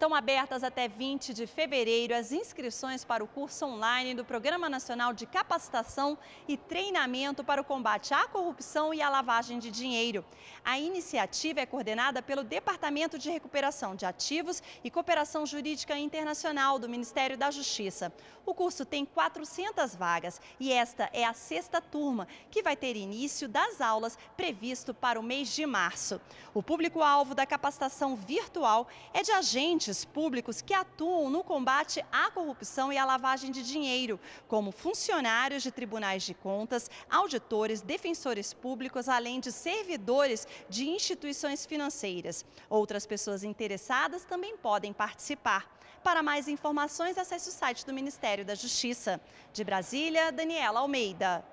Estão abertas até 20 de fevereiro as inscrições para o curso online do Programa Nacional de Capacitação e Treinamento para o Combate à Corrupção e à Lavagem de Dinheiro. A iniciativa é coordenada pelo Departamento de Recuperação de Ativos e Cooperação Jurídica Internacional do Ministério da Justiça. O curso tem 400 vagas e esta é a sexta turma, que vai ter início das aulas previsto para o mês de março. O público-alvo da capacitação virtual é de agentes agentes públicos que atuam no combate à corrupção e à lavagem de dinheiro, como funcionários de tribunais de contas, auditores, defensores públicos, além de servidores de instituições financeiras. Outras pessoas interessadas também podem participar. Para mais informações, acesse o site do Ministério da Justiça. De Brasília, Daniela Almeida.